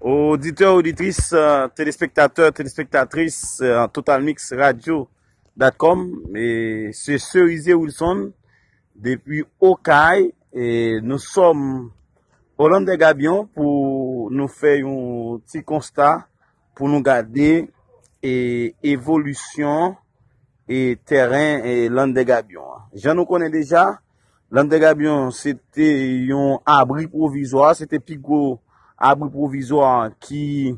Auditeur, auditrice, euh, telespektateur, telespektatrice euh, Totalmixradio.com Se Serize Wilson Depi Okai Nou som O lande de Gabion Pou nou fe yon ti konsta Pou nou gade Evolusyon Terren Lande de Gabion Jan nou kone deja Lande de Gabion Se te yon abri provizwa Se te pigou abou provizor ki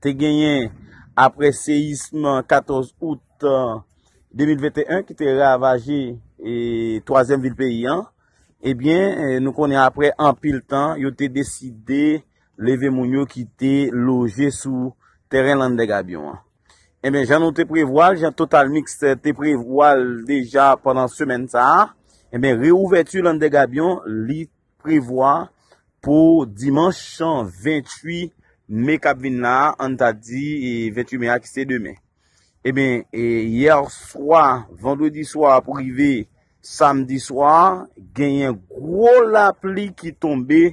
te genyen apre seyisman 14 out 2021, ki te ravaje toazen vil peyi an, ebyen eh euh, nou konen apre an pil tan, yo te deside leve mounyo ki te loje sou teren lande de gabion an. Ebyen jan nou te privwal, jan Total Mix te privwal deja pandan semen sa, ebyen eh reouvetu lande de gabion li privwal, pou dimans yon 28 me kabvin la, an ta di 28 me akise demen. E eh ben, yer e, swa, vendwedi swa pou rive, samdi swa, gen yon gwo la pli ki tombe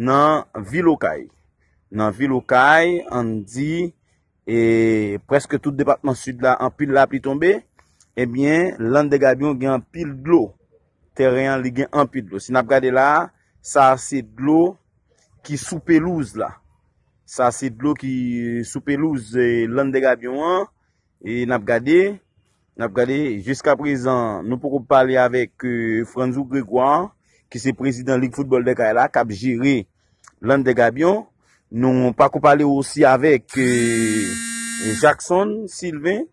nan vilokay. Nan vilokay, an di, e preske tout departman sud la, an pil la pli tombe, e eh ben, lande gabyon gen an pil dlo, teryen li gen an pil dlo. Sin ap gade la, Sa se dlo ki sou pelouz la Sa se dlo ki sou pelouz e, Lende Gabion e, Nap gade Nap gade Jiska prezan nou pou pou pale avek e, Franzou Grégoire Ki se prezident Ligue Football de Kaila Kap jire Lende Gabion Nou pa pou pale osi avek Jackson Sylvain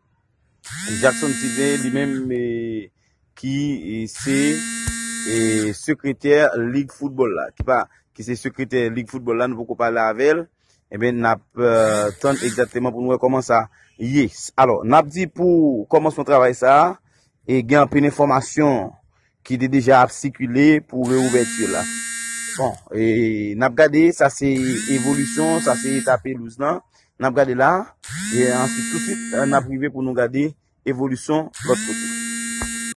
Jackson Sylvain Li men Ki se Si E sekretèr lig football la, ki pa, ki se sekretèr lig football la nou pou kou pale avel, e eh ben nap euh, tonde egzatèman pou nou re koman sa. Yes, alo, nap di pou koman son travay sa, e gen apèn informasyon ki de deja ap sikwile pou re ouverti la. Bon, e nap gade, sa se evolusyon, sa se etapè lous lan, nap gade la, e ansi tout sik, euh, nap rive pou nou gade, evolusyon, lot kote.